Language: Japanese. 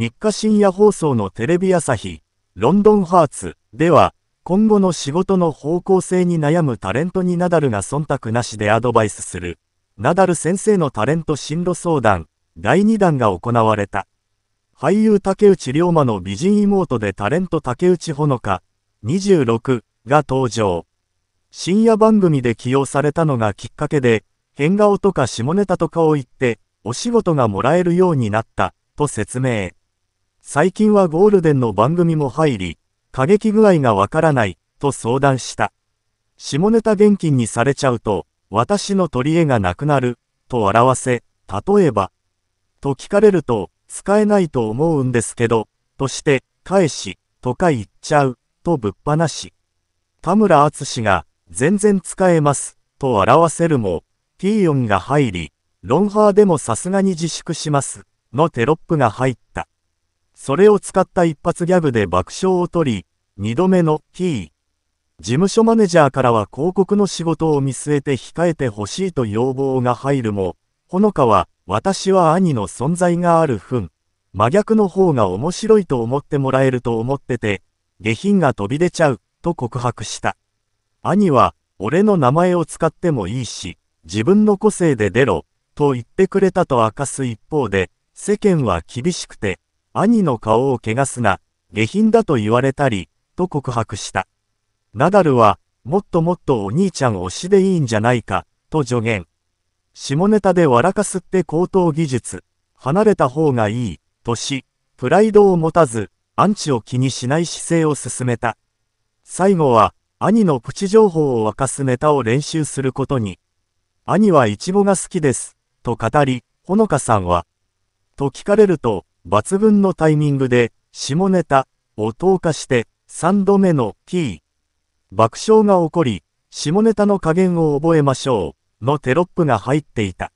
日課深夜放送のテレビ朝日、ロンドンハーツでは、今後の仕事の方向性に悩むタレントにナダルが忖度なしでアドバイスする、ナダル先生のタレント進路相談、第2弾が行われた。俳優竹内涼真の美人妹でタレント竹内ほのか、26が登場。深夜番組で起用されたのがきっかけで、変顔とか下ネタとかを言って、お仕事がもらえるようになった、と説明。最近はゴールデンの番組も入り、過激具合がわからない、と相談した。下ネタ現金にされちゃうと、私の取り柄がなくなる、と笑わせ、例えば、と聞かれると、使えないと思うんですけど、として、返し、とか言っちゃう、とぶっ放し。田村淳が、全然使えます、と表せるも、ピ4ヨンが入り、ロンハーでもさすがに自粛します、のテロップが入った。それを使った一発ギャグで爆笑を取り、二度目の T。事務所マネジャーからは広告の仕事を見据えて控えてほしいと要望が入るも、ほのかは、私は兄の存在があるふん。真逆の方が面白いと思ってもらえると思ってて、下品が飛び出ちゃう、と告白した。兄は、俺の名前を使ってもいいし、自分の個性で出ろ、と言ってくれたと明かす一方で、世間は厳しくて、兄の顔を汚すな、下品だと言われたり、と告白した。ナダルは、もっともっとお兄ちゃん推しでいいんじゃないか、と助言。下ネタで笑かすって高等技術、離れた方がいい、とし、プライドを持たず、アンチを気にしない姿勢を進めた。最後は、兄のプチ情報を沸かすネタを練習することに。兄はイチゴが好きです、と語り、ほのかさんは、と聞かれると、抜群のタイミングで、下ネタを投下して、3度目の T。爆笑が起こり、下ネタの加減を覚えましょう、のテロップが入っていた。